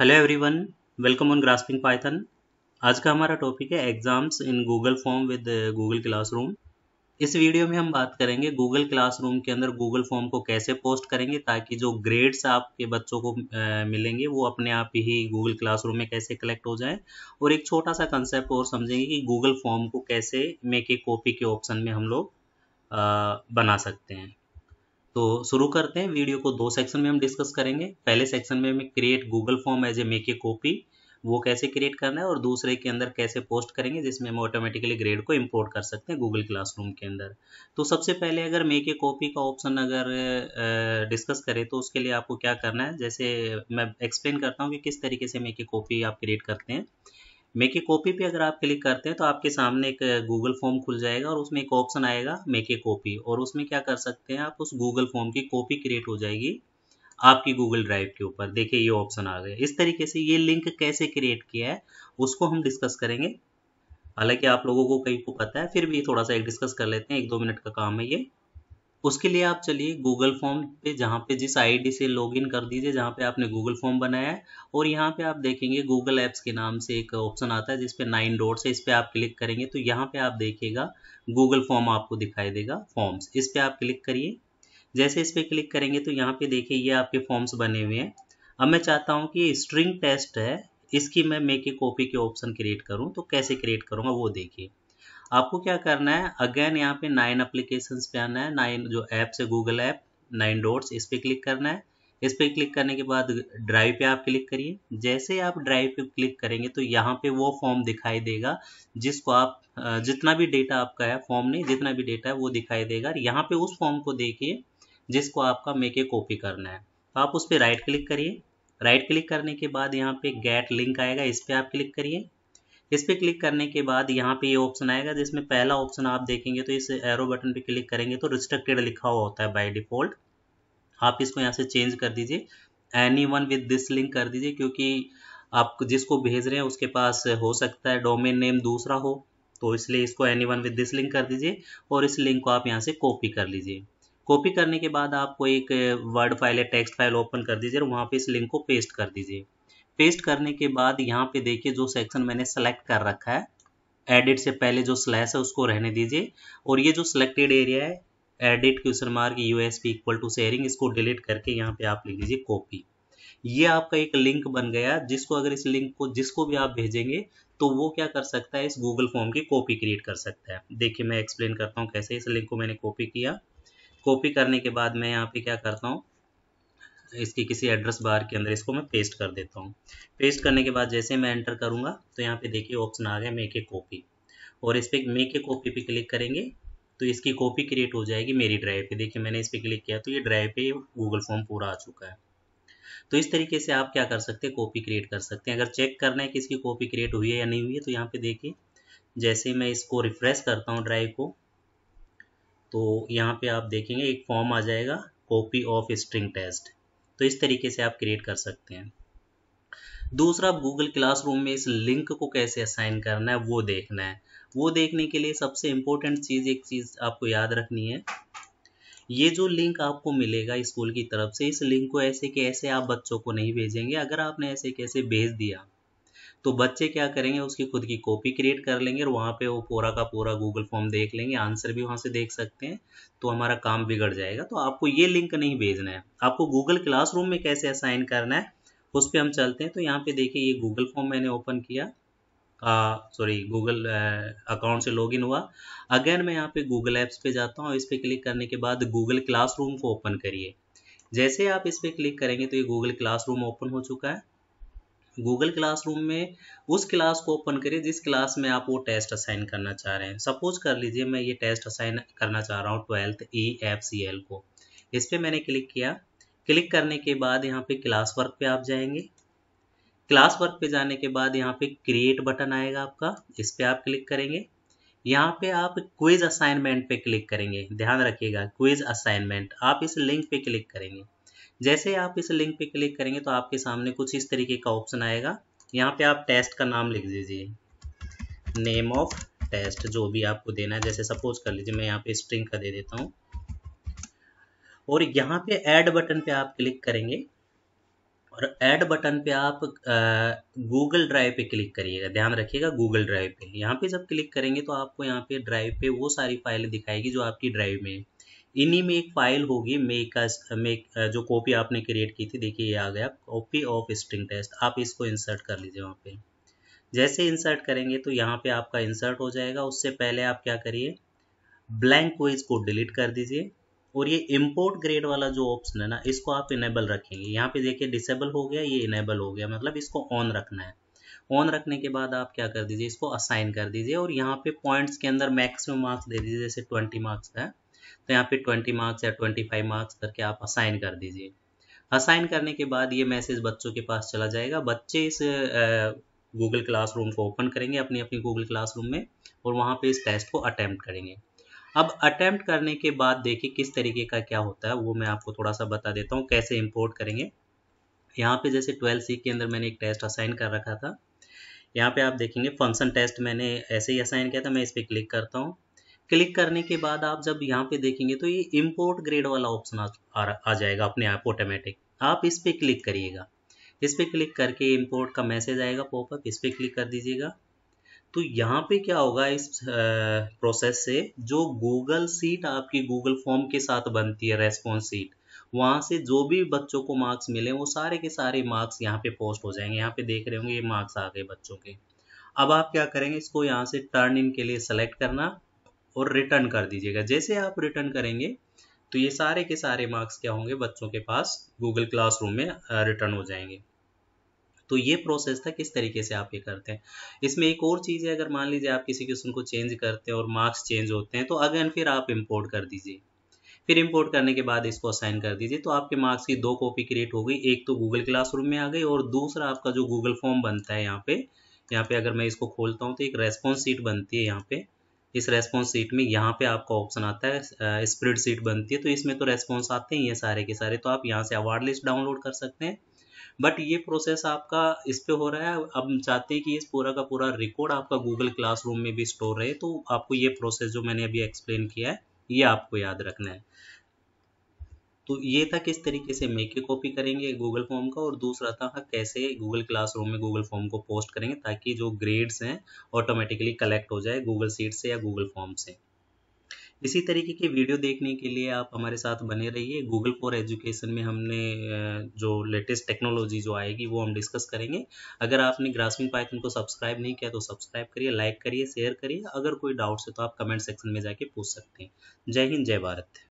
hello everyone welcome on grasping python आज का हमारा टॉपिक है exams in Google form with Google classroom इस वीडियो में हम बात करेंगे गूगल क्लासरूम के अंदर गूगल फॉर्म को कैसे पोस्ट करेंगे ताकि जो ग्रेड्स आपके बच्चों को मिलेंगे वो अपने आप ही गूगल क्लासरूम में कैसे कलेक्ट हो जाए और एक छोटा सा कंसेप्ट और समझेंगे कि गूगल फॉर्म को कैसे मेक ए कॉपी के ऑप्शन में हम लोग बना सकते हैं तो शुरू करते हैं वीडियो को दो सेक्शन में हम डिस्कस करेंगे पहले सेक्शन में हमें create Google form as a make a copy वो कैसे क्रिएट करना है और दूसरे के अंदर कैसे पोस्ट करेंगे जिसमें हम ऑटोमेटिकली ग्रेड को इंपोर्ट कर सकते हैं गूगल क्लासरूम के अंदर तो सबसे पहले अगर मेक ए कॉपी का ऑप्शन अगर डिस्कस करें तो उसके लिए आपको क्या करना है जैसे मैं एक्सप्लेन करता हूँ कि किस तरीके से मेक ए कॉपी आप क्रिएट करते हैं मेक ए कॉपी पे अगर आप क्लिक करते हैं तो आपके सामने एक गूगल uh, फॉर्म खुल जाएगा और उसमें एक ऑप्शन आएगा मेक ए कॉपी और उसमें क्या कर सकते हैं आप उस गूगल फॉर्म की कॉपी क्रिएट हो जाएगी आपकी गूगल ड्राइव के ऊपर देखिए ये ऑप्शन आ गया इस तरीके से ये लिंक कैसे क्रिएट किया है उसको हम डिस्कस करेंगे हालांकि आप लोगों को कई को पता है फिर भी थोड़ा सा एक डिस्कस कर लेते हैं एक दो मिनट का काम है ये उसके लिए आप चलिए गूगल फॉर्म पे जहाँ पे जिस आईडी से लॉगिन कर दीजिए जहाँ पे आपने गूगल फॉर्म बनाया है और यहाँ पे आप देखेंगे गूगल ऐप्स के नाम से एक ऑप्शन आता है जिसपे नाइन डॉट्स है इस पर आप क्लिक करेंगे तो यहाँ पे आप देखिएगा गूगल फॉर्म आपको दिखाई देगा फॉर्म्स इस पर आप क्लिक करिए जैसे इस पर क्लिक करेंगे तो यहाँ पे देखिए ये आपके फॉर्म्स बने हुए हैं अब मैं चाहता हूँ कि स्ट्रिंग टेस्ट है इसकी मैं मेक ए कॉपी के ऑप्शन क्रिएट करूँ तो कैसे क्रिएट करूँगा वो देखिए आपको क्या करना है अगेन यहाँ पे नाइन अप्लीकेशन पे आना है नाइन जो ऐप्स है गूगल ऐप नाइन डॉट्स इस पर क्लिक करना है इस पर क्लिक करने के बाद ड्राइव पे आप क्लिक करिए जैसे आप ड्राइव पे क्लिक करेंगे तो यहाँ पे वो फॉर्म दिखाई देगा जिसको आप जितना भी डेटा आपका है फॉर्म नहीं जितना भी डेटा है वो दिखाई देगा यहाँ पे उस फॉर्म को देखिए जिसको आपका मेक ए कॉपी करना है तो आप उस पर राइट क्लिक करिए राइट क्लिक करने के बाद यहाँ पे गेट लिंक आएगा इस पर आप क्लिक करिए इस पर क्लिक करने के बाद यहाँ पे ये ऑप्शन आएगा जिसमें पहला ऑप्शन आप देखेंगे तो इस एरो बटन पे क्लिक करेंगे तो रिस्ट्रिक्टेड लिखा हुआ होता है बाय डिफॉल्ट आप इसको यहाँ से चेंज कर दीजिए anyone with this link कर दीजिए क्योंकि आप जिसको भेज रहे हैं उसके पास हो सकता है डोमेन नेम दूसरा हो तो इसलिए इसको anyone with this link कर दीजिए और इस लिंक को आप यहाँ से कॉपी कर लीजिए कॉपी करने के बाद आपको एक वर्ड फाइल या टेक्स्ट फाइल ओपन कर दीजिए और वहाँ पे इस लिंक को पेस्ट कर दीजिए पेस्ट करने के बाद यहाँ पे देखिए जो सेक्शन मैंने सेलेक्ट कर रखा है एडिट से पहले जो स्लैश है उसको रहने दीजिए और ये जो सिलेक्टेड एरिया है edit question mark p equal to sharing इसको डिलीट करके यहाँ पे आप लिख लीजिए कॉपी ये आपका एक लिंक बन गया जिसको अगर इस लिंक को जिसको भी आप भेजेंगे तो वो क्या कर सकता है इस गूगल फॉर्म की कॉपी क्रिएट कर सकता है देखिए मैं एक्सप्लेन करता हूँ कैसे इस लिंक को मैंने कॉपी किया कॉपी करने के बाद मैं यहाँ पे क्या करता हूँ इसकी किसी एड्रेस बार के अंदर इसको मैं पेस्ट कर देता हूँ पेस्ट करने के बाद जैसे मैं एंटर करूँगा तो यहाँ पे देखिए ऑप्शन आ गया मेक ए कॉपी और इस पर मेक ए कॉपी पे क्लिक करेंगे तो इसकी कॉपी क्रिएट हो जाएगी मेरी ड्राइव पे देखिए मैंने इस पर क्लिक किया तो ये ड्राइव पे गूगल फॉर्म पूरा आ चुका है तो इस तरीके से आप क्या कर सकते हैं कॉपी क्रिएट कर सकते हैं अगर चेक करना है कि इसकी कॉपी क्रिएट हुई है या नहीं हुई है तो यहाँ पे देखिए जैसे मैं इसको रिफ्रेश करता हूँ ड्राइव को तो यहाँ पे आप देखेंगे एक फॉर्म आ जाएगा कॉपी ऑफ स्ट्रिंग टेस्ट तो इस तरीके से आप क्रिएट कर सकते हैं दूसरा आप गूगल क्लास में इस लिंक को कैसे असाइन करना है वो देखना है वो देखने के लिए सबसे इम्पोर्टेंट चीज़ एक चीज़ आपको याद रखनी है ये जो लिंक आपको मिलेगा स्कूल की तरफ से इस लिंक को ऐसे कैसे आप बच्चों को नहीं भेजेंगे अगर आपने ऐसे कैसे भेज दिया तो बच्चे क्या करेंगे उसकी खुद की कॉपी क्रिएट कर लेंगे और वहाँ पे वो पूरा का पूरा गूगल फॉर्म देख लेंगे आंसर भी वहाँ से देख सकते हैं तो हमारा काम बिगड़ जाएगा तो आपको ये लिंक नहीं भेजना है आपको गूगल क्लास में कैसे असाइन करना है उस पर हम चलते हैं तो यहाँ पे देखिए ये गूगल फॉर्म मैंने ओपन किया सॉरी गूगल अकाउंट से लॉगिन हुआ अगेन मैं यहाँ पे गूगल ऐप्स पे जाता हूँ इस पर क्लिक करने के बाद गूगल क्लासरूम को ओपन करिए जैसे आप इस पर क्लिक करेंगे तो ये गूगल क्लासरूम ओपन हो चुका है गूगल क्लास में उस क्लास को ओपन करिए जिस क्लास में आप वो टेस्ट असाइन करना चाह रहे हैं सपोज कर लीजिए मैं ये टेस्ट असाइन करना चाह रहा हूँ twelfth A F C L को इस पर मैंने क्लिक किया क्लिक करने के बाद यहाँ पे क्लास वर्क पे आप जाएंगे क्लास वर्क पे जाने के बाद यहाँ पे क्रिएट बटन आएगा आपका इस पर आप क्लिक करेंगे यहाँ पे आप क्विज असाइनमेंट पे क्लिक करेंगे ध्यान रखिएगा क्विज असाइनमेंट आप इस लिंक पे क्लिक करेंगे जैसे आप इस लिंक पे क्लिक करेंगे तो आपके सामने कुछ इस तरीके का ऑप्शन आएगा यहाँ पे आप टेस्ट का नाम लिख दीजिए नेम ऑफ टेस्ट जो भी आपको देना है जैसे सपोज कर लीजिए मैं यहाँ पे स्ट्रिंग का दे देता हूँ और यहाँ पे ऐड बटन पे आप क्लिक करेंगे और ऐड बटन पे आप गूगल ड्राइव पे क्लिक करिएगा ध्यान रखिएगा गूगल ड्राइव पे यहाँ पे जब क्लिक करेंगे तो आपको यहाँ पे ड्राइव पे वो सारी फाइलें दिखाएगी जो आपकी ड्राइव में है इन्हीं में एक फाइल होगी मेक मेक uh, जो कॉपी आपने क्रिएट की थी देखिए ये आ गया कॉपी ऑफ स्ट्रिंग टेस्ट आप इसको इंसर्ट कर लीजिए वहाँ पे जैसे इंसर्ट करेंगे तो यहाँ पे आपका इंसर्ट हो जाएगा उससे पहले आप क्या करिए ब्लैंक को इसको डिलीट कर दीजिए और ये इम्पोर्ट ग्रेड वाला जो ऑप्शन है ना इसको आप इनेबल रखेंगे यहाँ पे देखिए डिसेबल हो गया ये इनेबल हो गया मतलब इसको ऑन रखना है ऑन रखने के बाद आप क्या कर दीजिए इसको असाइन कर दीजिए और यहाँ पे पॉइंट्स के अंदर मैक्सिमम मार्क्स दे दीजिए जैसे ट्वेंटी मार्क्स का है तो यहाँ पे 20 मार्क्स या 25 मार्क्स करके आप असाइन कर दीजिए असाइन करने के बाद ये मैसेज बच्चों के पास चला जाएगा बच्चे इस गूगल क्लासरूम को ओपन करेंगे अपनी अपनी गूगल क्लासरूम में और वहाँ पे इस टेस्ट को अटैम्प्ट करेंगे अब अटैम्प्ट करने के बाद देखिए किस तरीके का क्या होता है वो मैं आपको थोड़ा सा बता देता हूँ कैसे इम्पोर्ट करेंगे यहाँ पे जैसे ट्वेल्थ सी के अंदर मैंने एक टेस्ट असाइन कर रखा था यहाँ पे आप देखेंगे फंक्शन टेस्ट मैंने ऐसे ही असाइन किया था मैं इस पर क्लिक करता हूँ क्लिक करने के बाद आप जब यहाँ पे देखेंगे तो ये इम्पोर्ट ग्रेड वाला ऑप्शन आ, आ जाएगा अपने आप ऑटोमेटिक आप इस पर क्लिक करिएगा इस पर क्लिक करके इम्पोर्ट का मैसेज आएगा पॉपअप इस पर क्लिक कर दीजिएगा तो यहाँ पे क्या होगा इस प्रोसेस से जो गूगल सीट आपकी गूगल फॉर्म के साथ बनती है रेस्पॉन्स सीट वहाँ से जो भी बच्चों को मार्क्स मिले वो सारे के सारे मार्क्स यहाँ पे पोस्ट हो जाएंगे यहाँ पे देख रहे होंगे ये मार्क्स आ गए बच्चों के अब आप क्या करेंगे इसको यहाँ से टर्न इन के लिए सेलेक्ट करना और रिटर्न कर दीजिएगा जैसे आप रिटर्न करेंगे तो ये सारे के सारे मार्क्स क्या होंगे बच्चों के पास गूगल क्लासरूम में रिटर्न हो जाएंगे तो ये प्रोसेस था किस तरीके से आप ये करते हैं इसमें एक और चीज़ है अगर मान लीजिए आप किसी क्वेश्चन को चेंज करते हैं और मार्क्स चेंज होते हैं तो अगेन फिर आप इम्पोर्ट कर दीजिए फिर इम्पोर्ट करने के बाद इसको असाइन कर दीजिए तो आपके मार्क्स की दो कॉपी क्रिएट हो गई एक तो गूगल क्लास में आ गई और दूसरा आपका जो गूगल फॉर्म बनता है यहाँ पे यहाँ पे अगर मैं इसको खोलता हूँ तो एक रेस्पॉन्स सीट बनती है यहाँ पे इस रेस्पॉन्स सीट में यहाँ पे आपका ऑप्शन आता है स्प्रेड सीट बनती है तो इसमें तो रेस्पॉन्स आते ही हैं सारे के सारे तो आप यहाँ से अवार्ड लिस्ट डाउनलोड कर सकते हैं बट ये प्रोसेस आपका इस पर हो रहा है अब चाहते हैं कि इस पूरा का पूरा रिकॉर्ड आपका गूगल क्लासरूम में भी स्टोर रहे तो आपको ये प्रोसेस जो मैंने अभी एक्सप्लेन किया है ये आपको याद रखना है तो ये था किस तरीके से मेक कॉपी करेंगे गूगल फॉर्म का और दूसरा था हाँ, कैसे गूगल क्लासरूम में गूगल फॉर्म को पोस्ट करेंगे ताकि जो ग्रेड्स हैं ऑटोमेटिकली कलेक्ट हो जाए गूगल सीट से या गूगल फॉर्म से इसी तरीके की वीडियो देखने के लिए आप हमारे साथ बने रहिए गूगल फॉर एजुकेशन में हमने जो लेटेस्ट टेक्नोलॉजी जो आएगी वो हम डिस्कस करेंगे अगर आपने ग्रासमिंग पाइथन को सब्सक्राइब नहीं किया तो सब्सक्राइब करिए लाइक करिए शेयर करिए अगर कोई डाउट्स है तो आप कमेंट सेक्शन में जाके पूछ सकते हैं जय हिंद जय भारत